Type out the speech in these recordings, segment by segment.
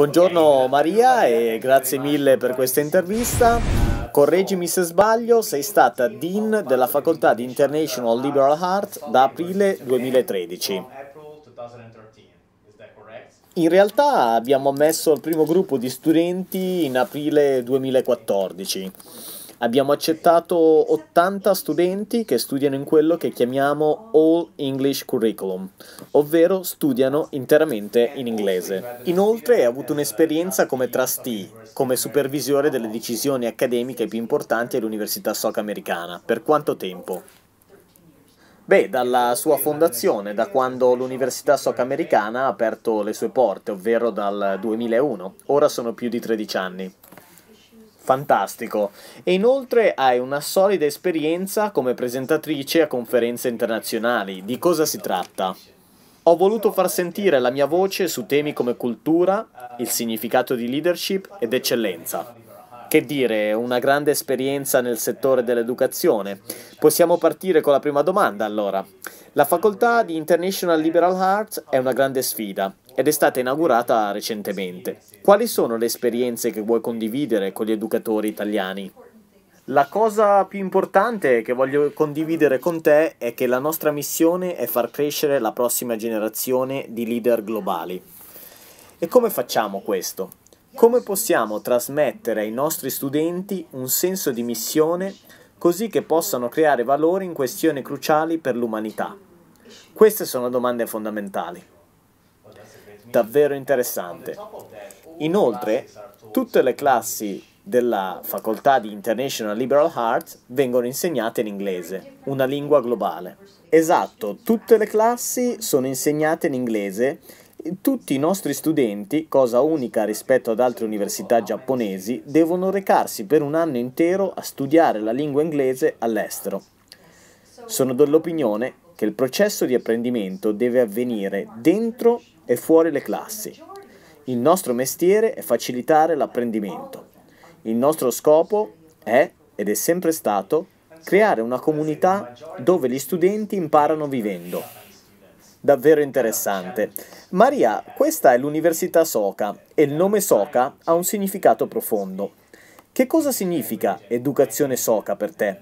Buongiorno Maria e grazie mille per questa intervista. Correggimi se sbaglio, sei stata Dean della facoltà di International Liberal Arts da aprile 2013. In realtà abbiamo ammesso il primo gruppo di studenti in aprile 2014. Abbiamo accettato 80 studenti che studiano in quello che chiamiamo All English Curriculum, ovvero studiano interamente in inglese. Inoltre ha avuto un'esperienza come trustee, come supervisore delle decisioni accademiche più importanti all'Università Soca Americana. Per quanto tempo? Beh, dalla sua fondazione, da quando l'Università Soca Americana ha aperto le sue porte, ovvero dal 2001. Ora sono più di 13 anni fantastico e inoltre hai una solida esperienza come presentatrice a conferenze internazionali. Di cosa si tratta? Ho voluto far sentire la mia voce su temi come cultura, il significato di leadership ed eccellenza. Che dire, una grande esperienza nel settore dell'educazione. Possiamo partire con la prima domanda allora. La facoltà di International Liberal Arts è una grande sfida ed è stata inaugurata recentemente. Quali sono le esperienze che vuoi condividere con gli educatori italiani? La cosa più importante che voglio condividere con te è che la nostra missione è far crescere la prossima generazione di leader globali. E come facciamo questo? Come possiamo trasmettere ai nostri studenti un senso di missione così che possano creare valori in questioni cruciali per l'umanità? Queste sono domande fondamentali davvero interessante. Inoltre, tutte le classi della facoltà di International Liberal Arts vengono insegnate in inglese, una lingua globale. Esatto, tutte le classi sono insegnate in inglese. Tutti i nostri studenti, cosa unica rispetto ad altre università giapponesi, devono recarsi per un anno intero a studiare la lingua inglese all'estero. Sono dell'opinione che il processo di apprendimento deve avvenire dentro e fuori le classi. Il nostro mestiere è facilitare l'apprendimento. Il nostro scopo è, ed è sempre stato, creare una comunità dove gli studenti imparano vivendo. Davvero interessante. Maria, questa è l'Università Soca e il nome Soca ha un significato profondo. Che cosa significa educazione Soca per te?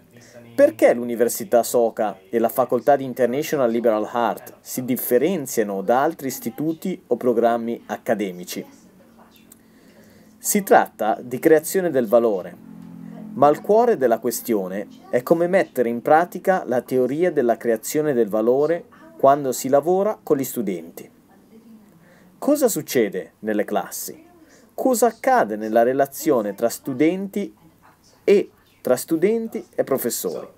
Perché l'Università Soca e la Facoltà di International Liberal Art si differenziano da altri istituti o programmi accademici? Si tratta di creazione del valore, ma il cuore della questione è come mettere in pratica la teoria della creazione del valore quando si lavora con gli studenti. Cosa succede nelle classi? Cosa accade nella relazione tra studenti e tra studenti e professori.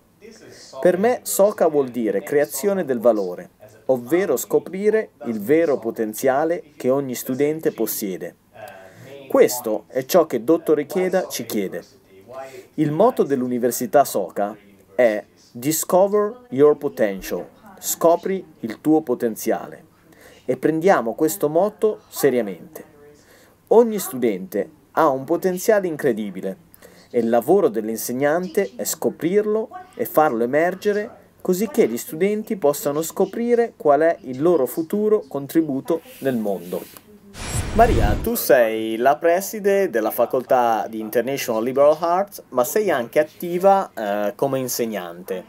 Per me SOCA vuol dire creazione del valore, ovvero scoprire il vero potenziale che ogni studente possiede. Questo è ciò che Dottor Ikeda ci chiede. Il motto dell'Università SOCA è Discover Your Potential, scopri il tuo potenziale. E prendiamo questo motto seriamente. Ogni studente ha un potenziale incredibile e il lavoro dell'insegnante è scoprirlo e farlo emergere così che gli studenti possano scoprire qual è il loro futuro contributo nel mondo. Maria, tu sei la preside della facoltà di International Liberal Arts, ma sei anche attiva eh, come insegnante.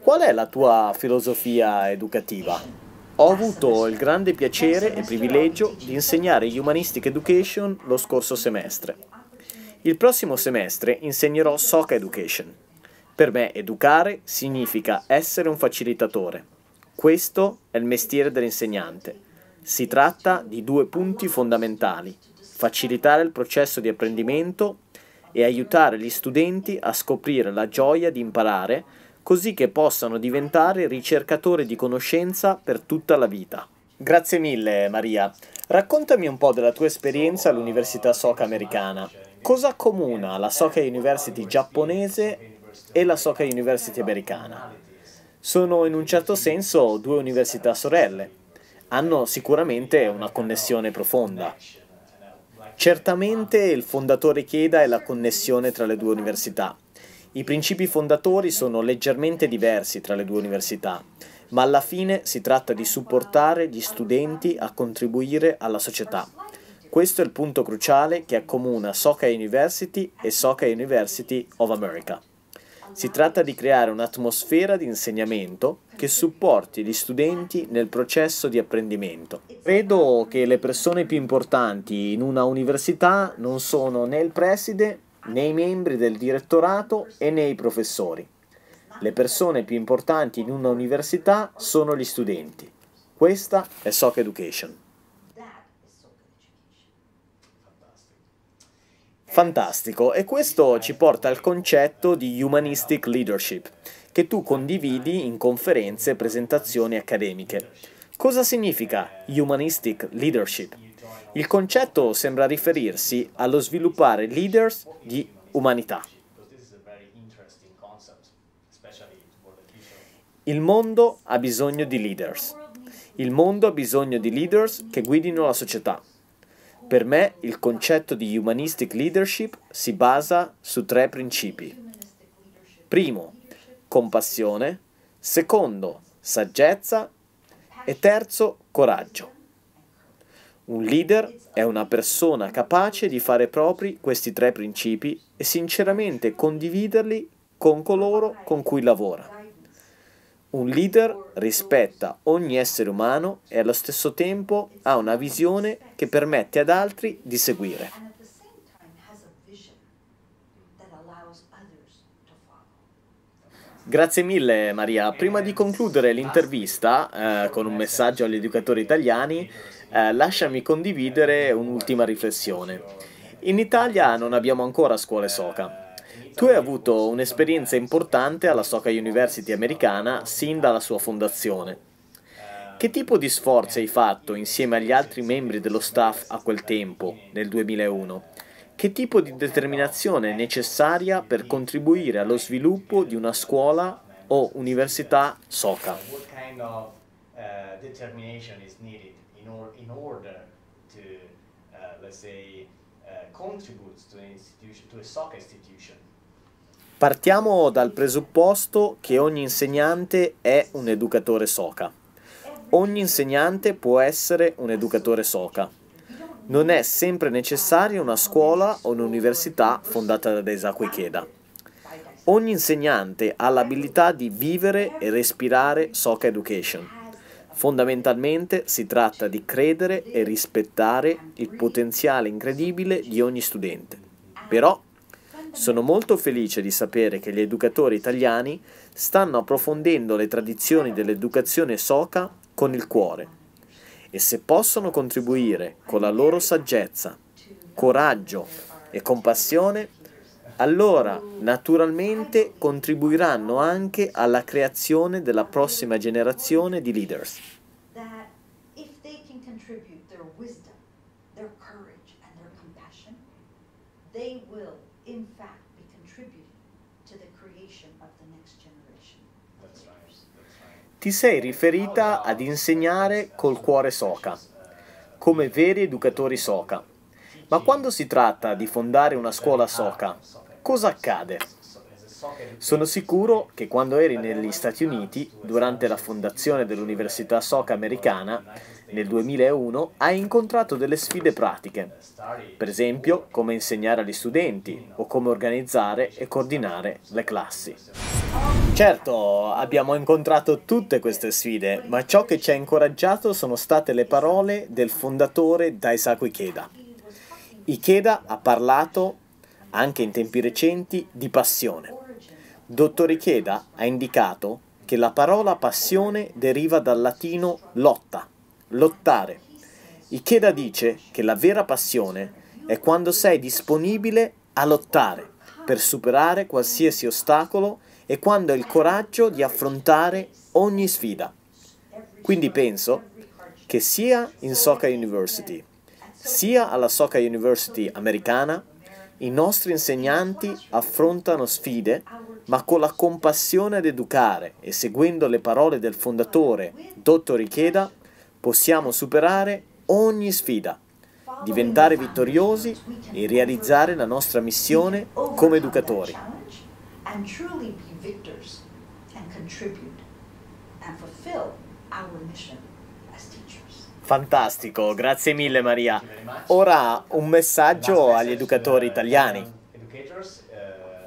Qual è la tua filosofia educativa? Ho avuto il grande piacere e privilegio di insegnare Humanistic Education lo scorso semestre. Il prossimo semestre insegnerò SOCA Education. Per me educare significa essere un facilitatore. Questo è il mestiere dell'insegnante. Si tratta di due punti fondamentali, facilitare il processo di apprendimento e aiutare gli studenti a scoprire la gioia di imparare così che possano diventare ricercatori di conoscenza per tutta la vita. Grazie mille Maria. Raccontami un po' della tua esperienza all'Università Soca Americana cosa comuna la Soccer eh, University eh, giapponese e la Soccer University americana? Sono in un certo senso due università sorelle, hanno sicuramente una connessione profonda. Certamente il fondatore Chieda è la connessione tra le due università. I principi fondatori sono leggermente diversi tra le due università, ma alla fine si tratta di supportare gli studenti a contribuire alla società. Questo è il punto cruciale che accomuna Soca University e Soca University of America. Si tratta di creare un'atmosfera di insegnamento che supporti gli studenti nel processo di apprendimento. Credo che le persone più importanti in una università non sono né il preside, né i membri del direttorato e né i professori. Le persone più importanti in una università sono gli studenti. Questa è Soc Education. fantastico e questo ci eh. porta al concetto di humanistic leadership che tu condividi in conferenze e presentazioni accademiche. Cosa significa humanistic leadership? Il concetto sembra riferirsi allo sviluppare leaders di umanità. Il mondo ha bisogno di leaders. Il mondo ha bisogno di leaders che guidino la società. Per me il concetto di humanistic leadership si basa su tre principi. Primo, compassione, secondo, saggezza e terzo, coraggio. Un leader è una persona capace di fare propri questi tre principi e sinceramente condividerli con coloro con cui lavora. Un leader rispetta ogni essere umano e allo stesso tempo ha una visione che permette ad altri di seguire. Grazie mille Maria. Prima di concludere l'intervista eh, con un messaggio agli educatori italiani, eh, lasciami condividere un'ultima riflessione. In Italia non abbiamo ancora scuole SOCA. Tu hai avuto un'esperienza importante alla Soca University americana sin dalla sua fondazione. Che tipo di sforzi hai fatto insieme agli altri membri dello staff a quel tempo, nel 2001? Che tipo di determinazione è necessaria per contribuire allo sviluppo di una scuola o università SOCA? Uh, uh, uh, contributes to an institution, to a soccer institution Partiamo dal presupposto che ogni insegnante è un educatore soca. Ogni insegnante può essere un educatore soca. Non è sempre necessaria una scuola o un'università fondata da Daisaku Ikeda. Ogni insegnante ha l'abilità di vivere e respirare soca education. Fondamentalmente si tratta di credere e rispettare il potenziale incredibile di ogni studente. Però sono molto felice di sapere che gli educatori italiani stanno approfondendo le tradizioni dell'educazione soca con il cuore e se possono contribuire con la loro saggezza, coraggio e compassione, allora naturalmente contribuiranno anche alla creazione della prossima generazione di leaders. will, in fact, be contributing to the creation of the next generation. That's right. Ti sei riferita ad insegnare col cuore soca, come veri educatori soca. Ma quando si tratta di fondare una scuola soca, cosa accade? Sono sicuro che quando eri negli Stati Uniti, durante la fondazione dell'Università Soca americana, nel 2001 ha incontrato delle sfide pratiche, per esempio come insegnare agli studenti o come organizzare e coordinare le classi. Certo, abbiamo incontrato tutte queste sfide, ma ciò che ci ha incoraggiato sono state le parole del fondatore Daisaku Ikeda. Ikeda ha parlato, anche in tempi recenti, di passione. Dottor Ikeda ha indicato che la parola passione deriva dal latino lotta, lottare. Ikeda dice che la vera passione è quando sei disponibile a lottare per superare qualsiasi ostacolo e quando hai il coraggio di affrontare ogni sfida. Quindi penso che sia in Soka University, sia alla Soka University americana, i nostri insegnanti affrontano sfide, ma con la compassione ad educare e seguendo le parole del fondatore, Dottor Ikeda, possiamo superare ogni sfida, diventare vittoriosi e realizzare la nostra missione come educatori. Fantastico, grazie mille Maria. Ora un messaggio agli educatori italiani.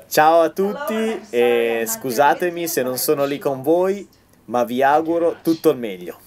Ciao a tutti e scusatemi se non sono lì con voi, ma vi auguro tutto il meglio.